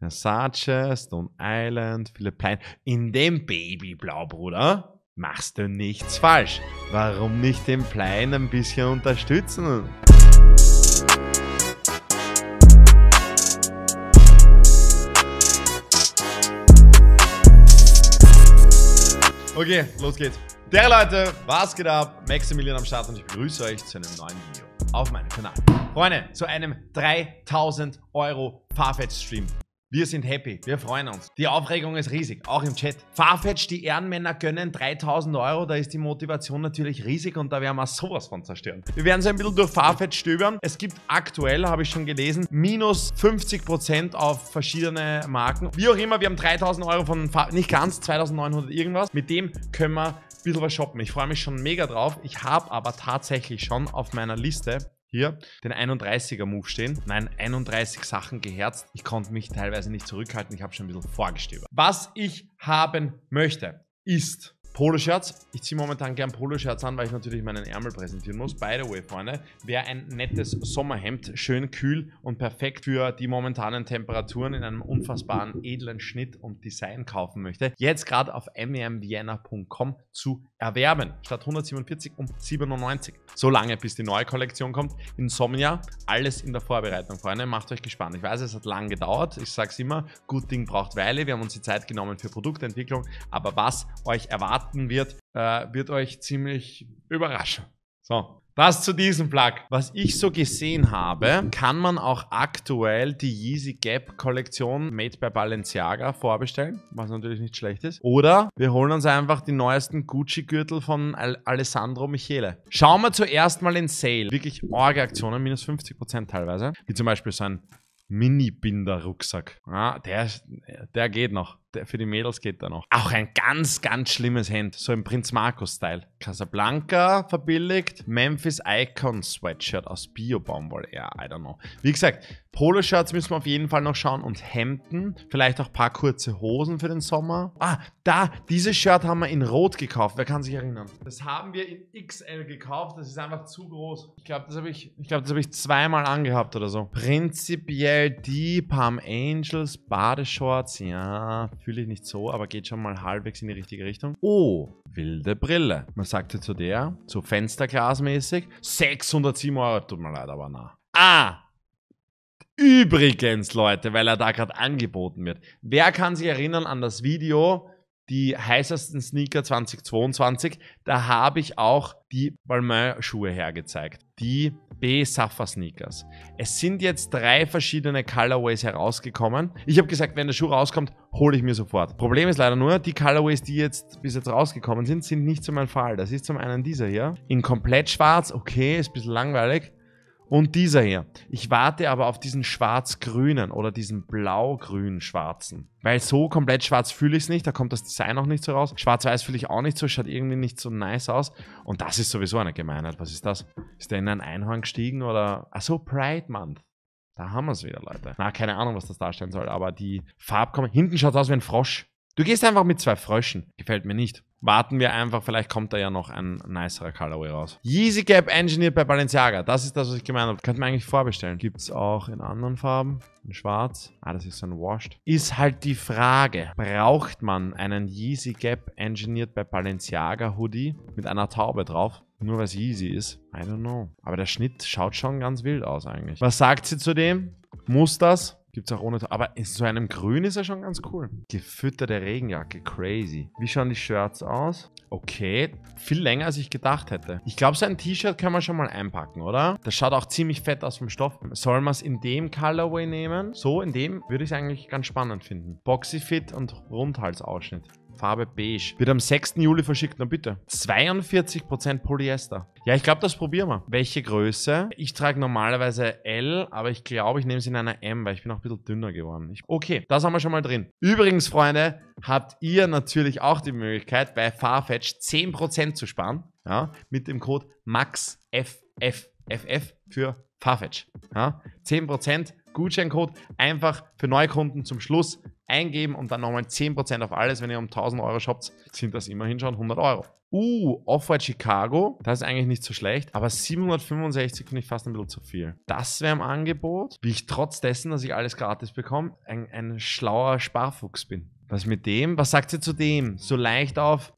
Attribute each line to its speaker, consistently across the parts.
Speaker 1: Versace, Stone Island, Philipp Plein. In dem Babyblau, Bruder, machst du nichts falsch. Warum nicht den Plein ein bisschen unterstützen? Okay, los geht's. Der Leute, was geht ab? Maximilian am Start und ich begrüße euch zu einem neuen Video auf meinem Kanal. Freunde, zu einem 3000 Euro Farfetch Stream. Wir sind happy, wir freuen uns. Die Aufregung ist riesig, auch im Chat. Farfetch, die Ehrenmänner gönnen 3000 Euro, da ist die Motivation natürlich riesig und da werden wir sowas von zerstören. Wir werden so ein bisschen durch Farfetch stöbern. Es gibt aktuell, habe ich schon gelesen, minus 50% auf verschiedene Marken. Wie auch immer, wir haben 3000 Euro von, Fa nicht ganz, 2900 irgendwas. Mit dem können wir ein bisschen was shoppen. Ich freue mich schon mega drauf. Ich habe aber tatsächlich schon auf meiner Liste hier den 31er Move stehen. Nein, 31 Sachen geherzt. Ich konnte mich teilweise nicht zurückhalten. Ich habe schon ein bisschen vorgestöbert. Was ich haben möchte, ist Poloshirts. Ich ziehe momentan gern Poloshirts an, weil ich natürlich meinen Ärmel präsentieren muss. By the way, Freunde, wäre ein nettes Sommerhemd, schön kühl und perfekt für die momentanen Temperaturen in einem unfassbaren, edlen Schnitt und Design kaufen möchte, jetzt gerade auf mmvienna.com zu erwerben. Statt 147 um 97. So lange, bis die neue Kollektion kommt. Insomnia, alles in der Vorbereitung, Freunde. Macht euch gespannt. Ich weiß, es hat lang gedauert. Ich sage es immer, gut Ding braucht Weile. Wir haben uns die Zeit genommen für Produktentwicklung. Aber was euch erwartet, erwarten wird, äh, wird euch ziemlich überraschen. So, das zu diesem Plug. Was ich so gesehen habe, kann man auch aktuell die Yeezy Gap Kollektion made by Balenciaga vorbestellen, was natürlich nicht schlecht ist. Oder wir holen uns einfach die neuesten Gucci Gürtel von Al Alessandro Michele. Schauen wir zuerst mal in Sale. Wirklich orge Aktionen, minus 50% teilweise. Wie zum Beispiel so ein Mini-Binder-Rucksack. Ah, der, der geht noch für die Mädels geht da noch. Auch ein ganz, ganz schlimmes Hemd. So im Prinz Markus-Style. Casablanca verbilligt. Memphis Icon Sweatshirt aus Bio-Baumwolle. Ja, I don't know. Wie gesagt, Poloshirts müssen wir auf jeden Fall noch schauen und Hemden. Vielleicht auch ein paar kurze Hosen für den Sommer. Ah, da, dieses Shirt haben wir in Rot gekauft. Wer kann sich erinnern? Das haben wir in XL gekauft. Das ist einfach zu groß. Ich glaube, das habe ich, ich, glaub, hab ich zweimal angehabt oder so. Prinzipiell die Palm Angels Badeshorts. Ja, natürlich nicht so, aber geht schon mal halbwegs in die richtige Richtung. Oh, wilde Brille. Man sagte zu der, zu Fensterglasmäßig, 607 Euro, tut mir leid, aber na. Ah! Übrigens, Leute, weil er da gerade angeboten wird. Wer kann sich erinnern an das Video, die heißesten Sneaker 2022. Da habe ich auch die Balmain-Schuhe hergezeigt, die B-Safa-Sneakers. Es sind jetzt drei verschiedene Colorways herausgekommen. Ich habe gesagt, wenn der Schuh rauskommt, hole ich mir sofort. Problem ist leider nur, die Colorways, die jetzt bis jetzt rausgekommen sind, sind nicht so mein Fall. Das ist zum einen dieser hier. In komplett schwarz, okay, ist ein bisschen langweilig und dieser hier. Ich warte aber auf diesen schwarz-grünen oder diesen blau-grün-schwarzen. Weil so komplett schwarz fühle ich es nicht, da kommt das Design auch nicht so raus. Schwarz-weiß fühle ich auch nicht so, schaut irgendwie nicht so nice aus. Und das ist sowieso eine Gemeinheit. Was ist das? Ist der in einen Einhorn gestiegen oder... Achso, Pride Month. Da haben wir es wieder, Leute. Na, keine Ahnung, was das darstellen soll, aber die Farbkommen... Hinten schaut aus wie ein Frosch. Du gehst einfach mit zwei Fröschen. Gefällt mir nicht. Warten wir einfach, vielleicht kommt da ja noch ein nicerer Colorway raus. Yeezy Gap Engineered bei Balenciaga. Das ist das, was ich gemeint habe. Könnte man eigentlich vorbestellen. Gibt es auch in anderen Farben. In schwarz. Ah, das ist so ein Washed. Ist halt die Frage, braucht man einen Yeezy Gap Engineered bei Balenciaga Hoodie mit einer Taube drauf? Nur weil es Yeezy ist? I don't know. Aber der Schnitt schaut schon ganz wild aus eigentlich. Was sagt sie zu dem? Muss das? Gibt's auch ohne. Aber in so einem Grün ist er schon ganz cool. Gefütterte Regenjacke, crazy. Wie schauen die Shirts aus? Okay, viel länger als ich gedacht hätte. Ich glaube, so ein T-Shirt können wir schon mal einpacken, oder? Das schaut auch ziemlich fett aus vom Stoff. Soll man es in dem Colorway nehmen? So, in dem würde ich es eigentlich ganz spannend finden. Boxy Fit und Rundhalsausschnitt. Farbe beige. Wird am 6. Juli verschickt, na bitte. 42% Polyester. Ja, ich glaube, das probieren wir. Welche Größe? Ich trage normalerweise L, aber ich glaube, ich nehme es in einer M, weil ich bin auch ein bisschen dünner geworden. Ich, okay, das haben wir schon mal drin. Übrigens, Freunde, habt ihr natürlich auch die Möglichkeit, bei Farfetch 10% zu sparen. Ja, mit dem Code MAXFFFF für Farfetch. Ja, 10% Gutscheincode einfach für Neukunden zum Schluss eingeben und dann nochmal 10% auf alles. Wenn ihr um 1000 Euro shoppt, sind das immerhin schon 100 Euro. Uh, Off-White Chicago. Das ist eigentlich nicht so schlecht, aber 765 finde ich fast ein bisschen zu viel. Das wäre im Angebot, wie ich trotz dessen, dass ich alles gratis bekomme, ein, ein schlauer Sparfuchs bin. Was mit dem? Was sagt ihr zu dem? So leicht auf.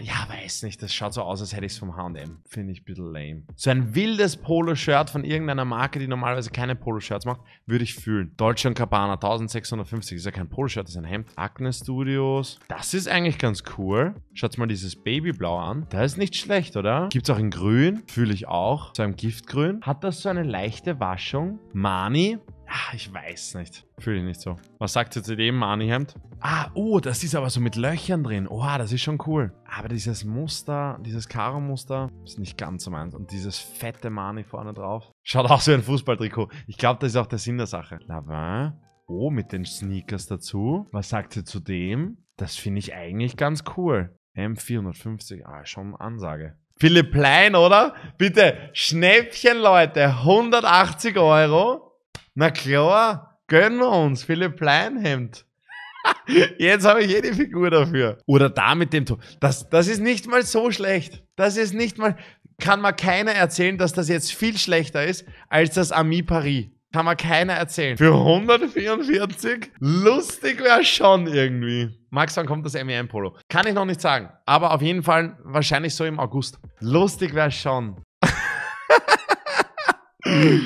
Speaker 1: Ja, weiß nicht. Das schaut so aus, als hätte ich es vom H&M. Finde ich ein bisschen lame. So ein wildes Polo-Shirt von irgendeiner Marke, die normalerweise keine Polo-Shirts macht, würde ich fühlen. Dolce Cabana, 1650. Ist ja kein Polo-Shirt, ist ein Hemd. Acne Studios. Das ist eigentlich ganz cool. Schaut mal dieses Babyblau an. Das ist nicht schlecht, oder? Gibt es auch in grün. Fühle ich auch. So ein Giftgrün. Hat das so eine leichte Waschung? Mani. Ach, ich weiß nicht. Fühle ich nicht so. Was sagt ihr zu dem Arnihemd? Ah, oh, das ist aber so mit Löchern drin. Oha, das ist schon cool. Aber dieses Muster, dieses Karo-Muster, ist nicht ganz so meins. Und dieses fette Mani vorne drauf. Schaut aus wie ein Fußballtrikot. Ich glaube, das ist auch der Sinn der Sache. Lavin. Oh, mit den Sneakers dazu. Was sagt ihr zu dem? Das finde ich eigentlich ganz cool. M450. Ah, schon Ansage. Philipp Plein, oder? Bitte, Schnäppchen, Leute. 180 Euro. Na klar, gönnen wir uns, Philipp Leinhemd. Jetzt habe ich jede Figur dafür. Oder da mit dem Tor. Das, das ist nicht mal so schlecht. Das ist nicht mal. Kann man keiner erzählen, dass das jetzt viel schlechter ist als das Ami Paris. Kann man keiner erzählen. Für 144? Lustig wäre schon irgendwie. Max, wann kommt das MEM e Polo? Kann ich noch nicht sagen. Aber auf jeden Fall wahrscheinlich so im August. Lustig wäre schon.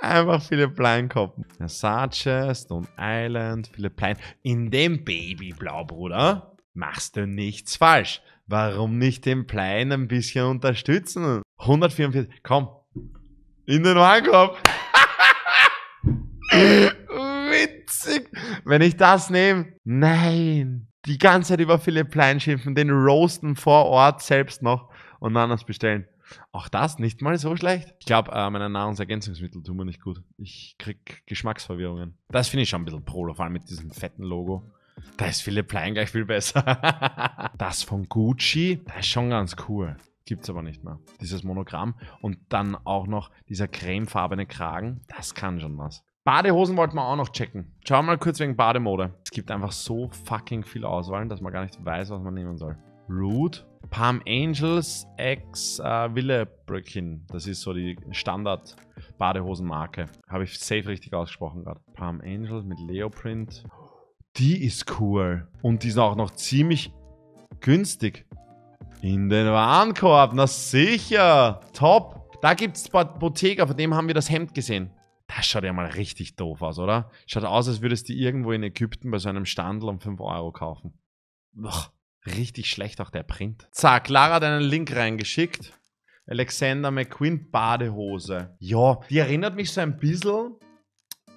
Speaker 1: Einfach viele Plein koppen. Saatches, Stone Island, viele Plein. In dem Babyblau, Bruder, machst du nichts falsch. Warum nicht den Plein ein bisschen unterstützen? 144, komm. In den Warenkorb. Witzig. Wenn ich das nehme, nein. Die ganze Zeit über Philipp Plein schimpfen, den roasten vor Ort selbst noch und dann das bestellen. Auch das nicht mal so schlecht. Ich glaube, äh, meine Nahrungsergänzungsmittel tun mir nicht gut. Ich krieg Geschmacksverwirrungen. Das finde ich schon ein bisschen prolo, vor allem mit diesem fetten Logo. Da ist Philipp Plein gleich viel besser. das von Gucci, das ist schon ganz cool. Gibt es aber nicht mehr. Dieses Monogramm und dann auch noch dieser cremefarbene Kragen, das kann schon was. Badehosen wollten wir auch noch checken. Schauen wir mal kurz wegen Bademode. Es gibt einfach so fucking viel Auswahl, dass man gar nicht weiß, was man nehmen soll. Root. Palm Angels X äh, Willebröckchen. Das ist so die Standard Badehosenmarke. Habe ich safe richtig ausgesprochen gerade. Palm Angels mit Leoprint. Die ist cool. Und die ist auch noch ziemlich günstig. In den Warenkorb, na sicher. Top. Da gibt es Bottega, von dem haben wir das Hemd gesehen. Das schaut ja mal richtig doof aus, oder? Schaut aus, als würdest du irgendwo in Ägypten bei so einem Standel um 5 Euro kaufen. Ach. Richtig schlecht auch der Print. Zack, Lara hat einen Link reingeschickt. Alexander McQueen Badehose. Ja, die erinnert mich so ein bisschen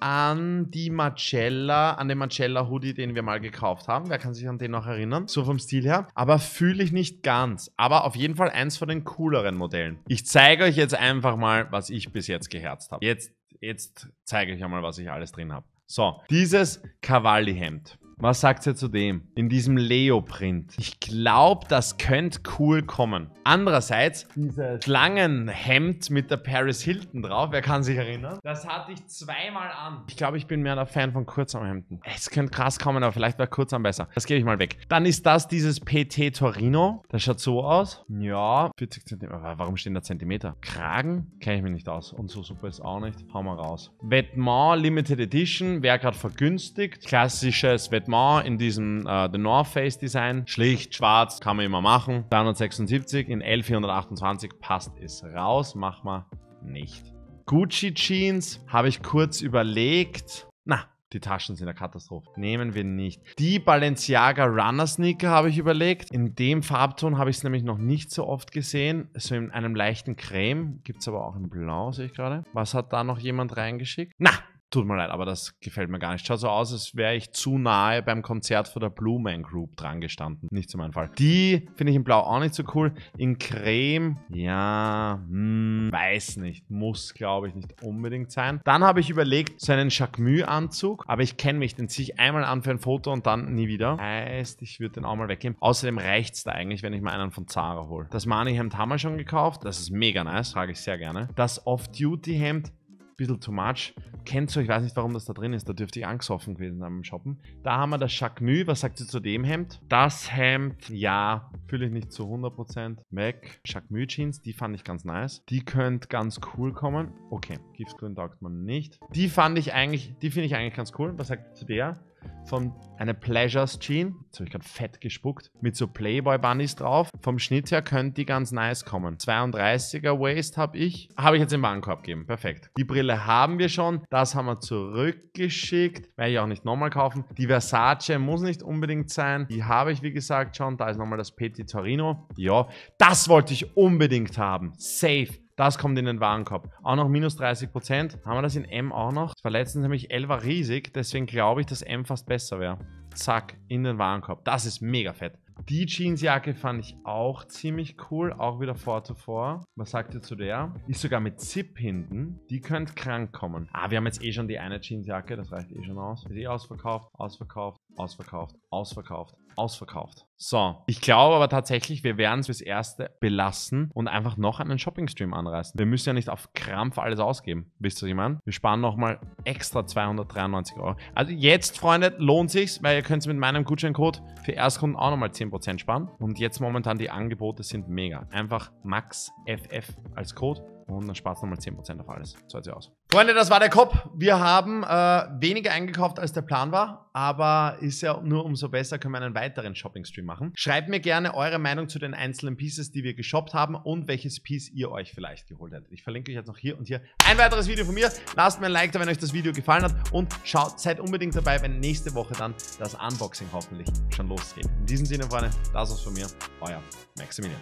Speaker 1: an die Marcella, an den Marcella Hoodie, den wir mal gekauft haben. Wer kann sich an den noch erinnern? So vom Stil her. Aber fühle ich nicht ganz. Aber auf jeden Fall eins von den cooleren Modellen. Ich zeige euch jetzt einfach mal, was ich bis jetzt geherzt habe. Jetzt, jetzt zeige ich euch mal, was ich alles drin habe. So, dieses Cavalli-Hemd. Was sagt ihr zu dem? In diesem Leo-Print. Ich glaube, das könnte cool kommen. Andererseits, dieses Schlangenhemd mit der Paris Hilton drauf, wer kann sich erinnern? Das hatte ich zweimal an. Ich glaube, ich bin mehr der Fan von Kurzarmhemden. Es könnte krass kommen, aber vielleicht war Kurzarm besser. Das gebe ich mal weg. Dann ist das dieses PT Torino. Das schaut so aus. Ja, 40 Zentimeter. Warum stehen da Zentimeter? Kragen? Kenne ich mir nicht aus. Und so super ist auch nicht. Hauen wir raus. Vêtement Limited Edition. Wäre gerade vergünstigt. Klassisches Vêtement. Vêtement in diesem äh, The North Face Design. Schlicht, schwarz, kann man immer machen. 376 in L428 passt es raus, machen wir nicht. Gucci Jeans habe ich kurz überlegt. Na, die Taschen sind eine Katastrophe. Nehmen wir nicht. Die Balenciaga Runner Sneaker habe ich überlegt. In dem Farbton habe ich es nämlich noch nicht so oft gesehen. So in einem leichten Creme. Gibt es aber auch in Blau, sehe ich gerade. Was hat da noch jemand reingeschickt? Na, Tut mir leid, aber das gefällt mir gar nicht. Schaut so aus, als wäre ich zu nahe beim Konzert von der Blue Man Group dran gestanden. Nicht zu meinem Fall. Die finde ich in Blau auch nicht so cool. In Creme, ja, hm, weiß nicht. Muss, glaube ich, nicht unbedingt sein. Dann habe ich überlegt, so einen Jacquemus-Anzug. Aber ich kenne mich, den ziehe ich einmal an für ein Foto und dann nie wieder. Heißt, ich würde den auch mal weggeben. Außerdem reicht es da eigentlich, wenn ich mal einen von Zara hole. Das Money-Hemd haben wir schon gekauft. Das ist mega nice, trage ich sehr gerne. Das Off-Duty-Hemd bisschen too much. Kennt ihr, ich weiß nicht, warum das da drin ist. Da dürfte ich angesoffen gewesen sein beim Shoppen. Da haben wir das Chacnu. Was sagt ihr zu dem Hemd? Das Hemd, ja, fühle ich nicht zu 100%. Mac, Chacnu Jeans, die fand ich ganz nice. Die könnte ganz cool kommen. Okay, Giftgrün taugt man nicht. Die fand ich eigentlich, die finde ich eigentlich ganz cool. Was sagt ihr zu der? von einer Pleasures Jean, jetzt habe ich gerade fett gespuckt, mit so Playboy Bunnies drauf. Vom Schnitt her könnte die ganz nice kommen. 32er Waist habe ich, habe ich jetzt im Warenkorb gegeben, perfekt. Die Brille haben wir schon, das haben wir zurückgeschickt, werde ich auch nicht nochmal kaufen. Die Versace muss nicht unbedingt sein, die habe ich wie gesagt schon, da ist nochmal das Petit Torino. Ja, das wollte ich unbedingt haben, safe. Das kommt in den Warenkorb. Auch noch minus 30%. Haben wir das in M auch noch? Das nämlich L war riesig, deswegen glaube ich, dass M fast besser wäre. Zack, in den Warenkorb. Das ist mega fett. Die Jeansjacke fand ich auch ziemlich cool, auch wieder vor zuvor. Was sagt ihr zu der? Ist sogar mit Zip hinten. Die könnte krank kommen. Ah, wir haben jetzt eh schon die eine Jeansjacke, das reicht eh schon aus. Ist eh ausverkauft, ausverkauft, Ausverkauft, ausverkauft, ausverkauft. So, ich glaube aber tatsächlich, wir werden es fürs Erste belassen und einfach noch einen Shopping-Stream anreißen. Wir müssen ja nicht auf Krampf alles ausgeben. Wisst ihr, was ich meine? Wir sparen nochmal extra 293 Euro. Also jetzt, Freunde, lohnt sich's, weil ihr könnt mit meinem Gutscheincode für Erstkunden auch nochmal 10% sparen. Und jetzt momentan die Angebote sind mega. Einfach MAXFF als Code und dann spart du nochmal 10% auf alles. So hört sieht aus. Freunde, das war der Kopf. Wir haben äh, weniger eingekauft, als der Plan war, aber ist ja nur umso besser, können wir einen weiteren Shopping-Stream machen. Schreibt mir gerne eure Meinung zu den einzelnen Pieces, die wir geshoppt haben und welches Piece ihr euch vielleicht geholt hättet. Ich verlinke euch jetzt noch hier und hier ein weiteres Video von mir. Lasst mir ein Like da, wenn euch das Video gefallen hat und schaut, seid unbedingt dabei, wenn nächste Woche dann das Unboxing hoffentlich schon losgeht. In diesem Sinne, Freunde, das war's von mir. Euer Maximilian.